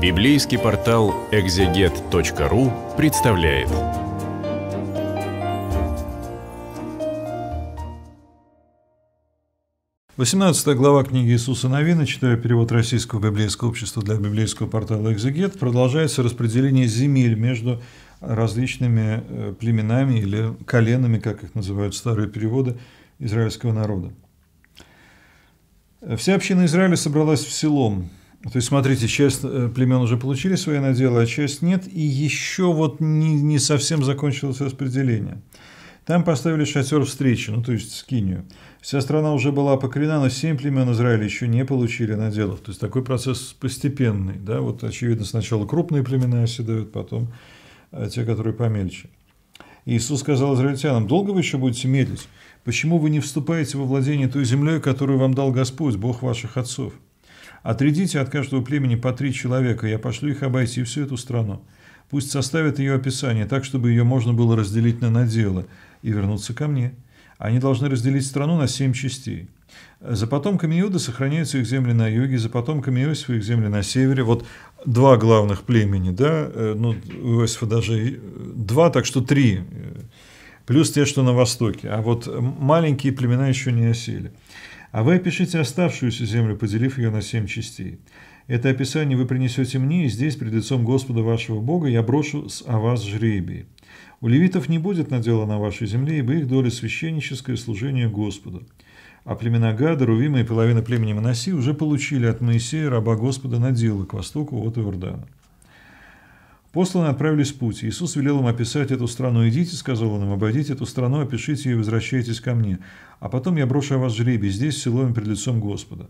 Библейский портал экзегет.ру представляет. Восемнадцатая глава книги Иисуса Новина, читая перевод Российского библейского общества для библейского портала «Экзегет», продолжается распределение земель между различными э, племенами или коленами, как их называют старые переводы, израильского народа. Вся община Израиля собралась в селом, то есть, смотрите, часть э, племен уже получили свои наделы, а часть нет, и еще вот не, не совсем закончилось распределение. Там поставили шатер встречи, ну то есть скинию. Вся страна уже была покорена, но семь племен Израиля еще не получили наделов. То есть такой процесс постепенный. Да? Вот, очевидно, сначала крупные племена оседают, потом э, те, которые помельче. Иисус сказал израильтянам, долго вы еще будете медлить? Почему вы не вступаете во владение той землей, которую вам дал Господь, Бог ваших отцов? Отрядите от каждого племени по три человека, я пошлю их обойти всю эту страну. Пусть составят ее описание так, чтобы ее можно было разделить на наделы и вернуться ко мне. Они должны разделить страну на семь частей. За потомками Иуда сохраняются их земли на юге, за потомками Иосифа их земли на севере. Вот два главных племени, да, э, ну, у Иосифа даже э, два, так что три, э, плюс те, что на востоке. А вот маленькие племена еще не осели. А вы опишите оставшуюся землю, поделив ее на семь частей. Это описание вы принесете мне, и здесь, пред лицом Господа вашего Бога, я брошу с о вас жребий. У левитов не будет надела на вашей земле, ибо их доля священническое служение Господу. А племена Гада, Рувима и половина племени Моноси уже получили от Моисея, раба Господа, наделы к востоку от Иордана. Посланы отправились в путь. Иисус велел им описать эту страну. «Идите», — сказал он им, — «обойдите эту страну, опишите ее и возвращайтесь ко мне. А потом я брошу вас жребий здесь, силовым пред лицом Господа».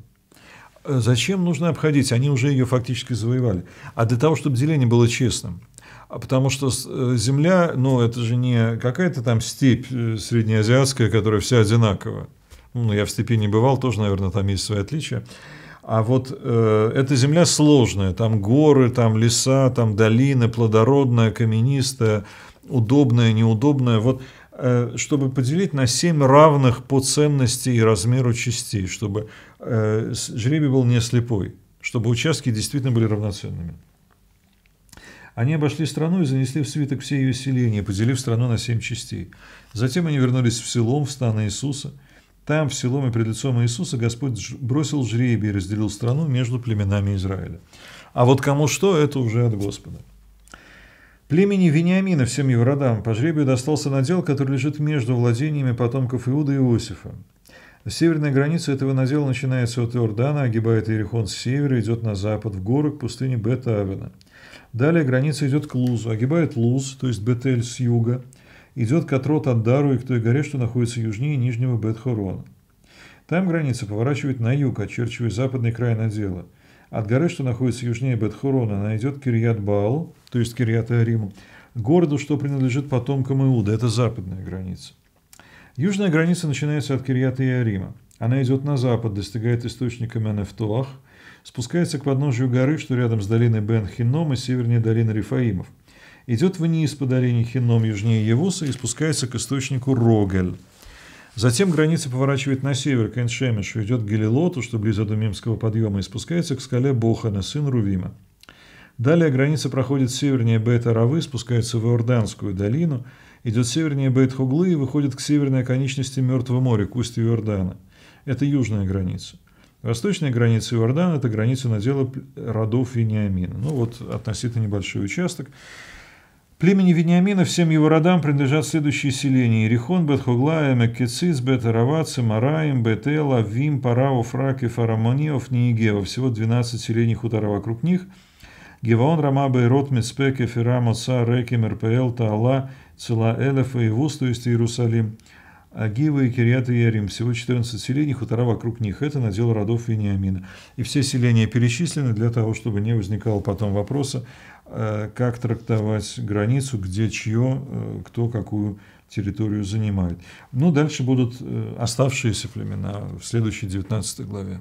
Э, зачем нужно обходить? Они уже ее фактически завоевали. А для того, чтобы деление было честным. А потому что э, земля, ну, это же не какая-то там степь э, среднеазиатская, которая вся одинакова. Ну, я в степи не бывал, тоже, наверное, там есть свои отличия. А вот э, эта земля сложная, там горы, там леса, там долины, плодородная, каменистая, удобная, неудобная. Вот э, чтобы поделить на семь равных по ценности и размеру частей, чтобы э, жребий был не слепой, чтобы участки действительно были равноценными. Они обошли страну и занесли в свиток все ее селения, поделив страну на семь частей. Затем они вернулись в селом, в стан Иисуса – там, в Силоме, пред лицом Иисуса, Господь бросил жребий и разделил страну между племенами Израиля. А вот кому что, это уже от Господа. Племени Вениамина, всем его родам, по жребию достался надел, который лежит между владениями потомков Иуда и Иосифа. Северная граница этого надела начинается от Иордана, огибает Иерихон с севера, идет на запад, в горы к пустыне Бет-Авена. Далее граница идет к Лузу, огибает Луз, то есть Бетель с юга – идет к от Андару и к той горе, что находится южнее Нижнего Бетхорона. Там граница поворачивает на юг, очерчивая западный край надела. От горы, что находится южнее Бетхорона, она идет к Кирьят-Баал, то есть Кирьят и городу, что принадлежит потомкам Иуда, это западная граница. Южная граница начинается от Кирьята Иарима. Она идет на запад, достигает источника Менефтуах, спускается к подножию горы, что рядом с долиной бен Хином и севернее долины Рифаимов – идет вниз по долине Хином южнее Евуса и спускается к источнику Рогель. Затем граница поворачивает на север, к Эншемешу, идет к Гелилоту, что близо до Мимского подъема, и спускается к скале Бохана, сын Рувима. Далее граница проходит севернее Бет-Аравы, спускается в Иорданскую долину, идет севернее Бет-Хуглы и выходит к северной оконечности Мертвого моря, к устью Иордана. Это южная граница. Восточная граница Иордана – это граница надела родов Вениамина. Ну вот относительно небольшой участок. Племени Вениамина всем его родам принадлежат следующие селения – Ирихон, Бетхуглая, Меккецис, Бетаравацы, Мараим, Бетела, Вим, Парау, Фрак и Фарамониов, Ниегева. Всего 12 селений хутора вокруг них. Геваон, Рамаба, Ирот, Мицпеке, Ферама, Са, Реким, РПЛ, Таала, Цела, Элефа, Ивус, то есть Иерусалим, Агива и Кириат и Ярим. Всего 14 селений, хутора вокруг них. Это надел родов Вениамина. И все селения перечислены для того, чтобы не возникало потом вопроса Э, как трактовать границу, где чье, э, кто какую территорию занимает. Ну, дальше будут э, оставшиеся племена в следующей 19 главе.